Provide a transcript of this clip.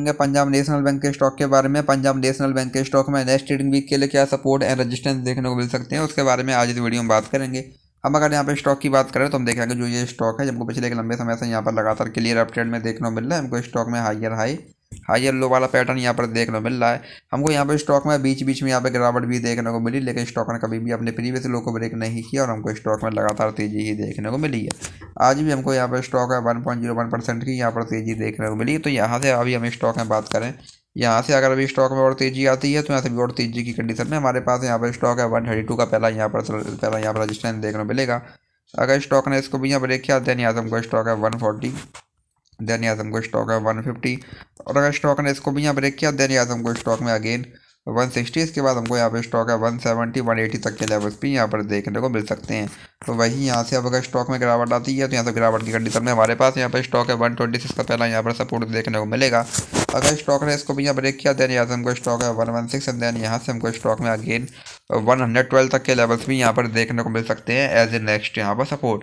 Punjab national bank के stock के बारे में पंजाब नेशनल बैंक के स्टॉक में नेक्स्ट ट्रेडिंग वीक के लिए क्या सपोर्ट एंड रेजिस्टेंस देखने को मिल सकते हैं उसके बारे में आज इस वीडियो में बात करेंगे हम अगर यहाँ पे स्टॉक की बात करें तो हम देखेंगे जो ये स्टॉक है जब पिछले एक लंबे समय से यहाँ पर लगातार क्लियर अपट्रेड में देखने को मिल रहा है हमको स्टॉक में हाइयर हाई हाई लो वाला पैटर्न यहाँ पर देखने को मिल रहा है हमको यहाँ पर स्टॉक में बीच बीच में यहाँ पर गिरावट भी देखने को मिली लेकिन स्टॉक ने कभी भी अपने प्रीवियस लो को ब्रेक नहीं किया और हमको स्टॉक में लगातार तेज़ी ही देखने को मिली है आज भी हमको यहाँ पर स्टॉक है one point zero one percent की यहाँ पर तेज़ी देखने को मिली तो यहाँ से अभी हम स्टॉक में बात करें यहाँ से अगर अभी स्टॉक में और तेजी आती है तो यहाँ से भी और तेजी की कंडीशन में हमारे पास यहाँ पर स्टॉक है वन थर्टी टू का पहला यहाँ पर पहला यहाँ पर रजिस्ट्रेंस देखने को मिलेगा अगर स्टॉक ने इसको भी यहाँ ब्रेक किया देन यहाँ से हमको स्टॉक है वन फोर्टी देन आजम को स्टॉक है वन फिफ्टी और अगर स्टॉक ने इसको भी यहाँ ब्रेक किया देन आजम को स्टॉक में अगेन वन सिक्सटी इसके बाद हमको यहाँ पे स्टॉक है वन सेवेंटी वन एटी तक के लेवल्स भी यहाँ पर देखने को मिल सकते हैं तो वही यहाँ से अब अगर स्टॉक में गिरावट आती है तो यहाँ से गिरावट की कंडीशन में हमारे पास यहाँ पर स्टॉक है वन ट्वेंटी सिक्स का पहला यहाँ पर सपोर्ट देखने को मिलेगा अगर स्टॉक ने इसको भी यहाँ ब्रेक किया देन यहाँ से हमको स्टॉक है one one six and then यहाँ से हमको स्टॉक में अगेन वन हंड्रेड ट्वेल्व तक के लेवल्स भी यहाँ पर देखने को मिल सकते हैं एज ए नेक्स्ट यहाँ पर सपोर्ट